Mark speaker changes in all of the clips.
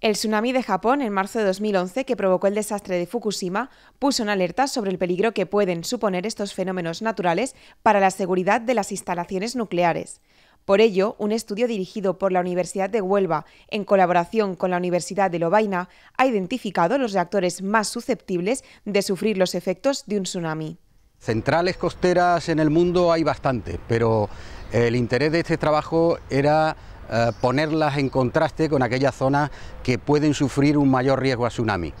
Speaker 1: El tsunami de Japón en marzo de 2011, que provocó el desastre de Fukushima, puso en alerta sobre el peligro que pueden suponer estos fenómenos naturales para la seguridad de las instalaciones nucleares. Por ello, un estudio dirigido por la Universidad de Huelva, en colaboración con la Universidad de Lovaina, ha identificado los reactores más susceptibles de sufrir los efectos de un tsunami.
Speaker 2: Centrales costeras en el mundo hay bastante, pero el interés de este trabajo era eh, ponerlas en contraste con aquellas zonas que pueden sufrir un mayor riesgo a tsunami.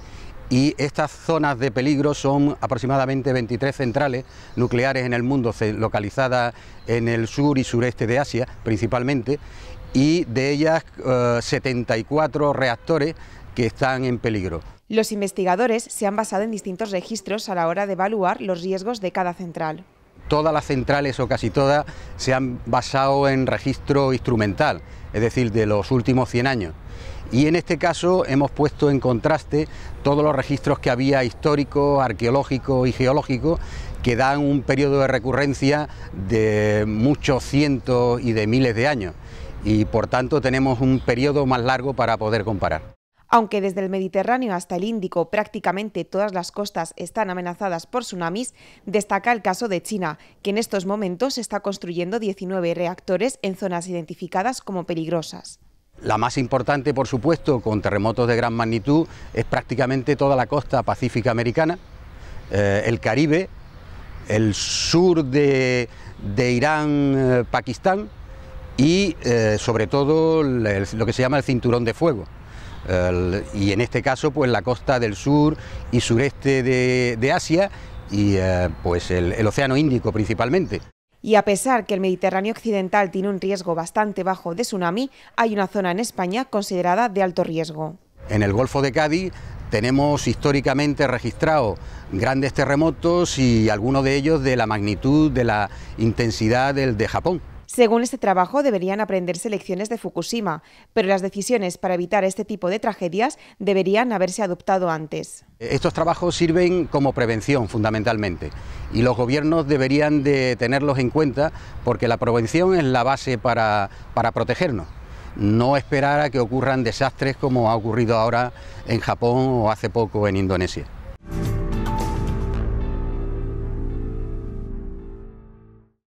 Speaker 2: Y estas zonas de peligro son aproximadamente 23 centrales nucleares en el mundo, localizadas en el sur y sureste de Asia principalmente, y de ellas 74 eh, reactores que están en peligro.
Speaker 1: Los investigadores se han basado en distintos registros a la hora de evaluar los riesgos de cada central
Speaker 2: todas las centrales o casi todas se han basado en registro instrumental, es decir, de los últimos 100 años. Y en este caso hemos puesto en contraste todos los registros que había histórico, arqueológico y geológico que dan un periodo de recurrencia de muchos cientos y de miles de años. Y por tanto tenemos un periodo más largo para
Speaker 1: poder comparar. Aunque desde el Mediterráneo hasta el Índico prácticamente todas las costas están amenazadas por tsunamis, destaca el caso de China, que en estos momentos está construyendo 19 reactores en zonas identificadas como peligrosas.
Speaker 2: La más importante, por supuesto, con terremotos de gran magnitud, es prácticamente toda la costa pacífica americana, eh, el Caribe, el sur de, Irán, eh, Pakistán y, eh, sobre todo, lo que se llama el cinturón de fuego y en este caso pues la costa del sur y sureste de, Asia y eh, pues el, el Océano Índico principalmente.
Speaker 1: Y a pesar que el Mediterráneo occidental tiene un riesgo bastante bajo de tsunami, hay una zona en España considerada de alto riesgo.
Speaker 2: En el Golfo de Cádiz tenemos históricamente registrado grandes terremotos y algunos de ellos de la magnitud, de la intensidad del de
Speaker 1: Japón. Según este trabajo, deberían aprenderse lecciones de Fukushima, pero las decisiones para evitar este tipo de tragedias deberían haberse adoptado antes.
Speaker 2: Estos trabajos sirven como prevención fundamentalmente y los gobiernos deberían de tenerlos en cuenta porque la prevención es la base para, para protegernos no esperar a que ocurran desastres como ha ocurrido ahora en Japón o hace poco en Indonesia.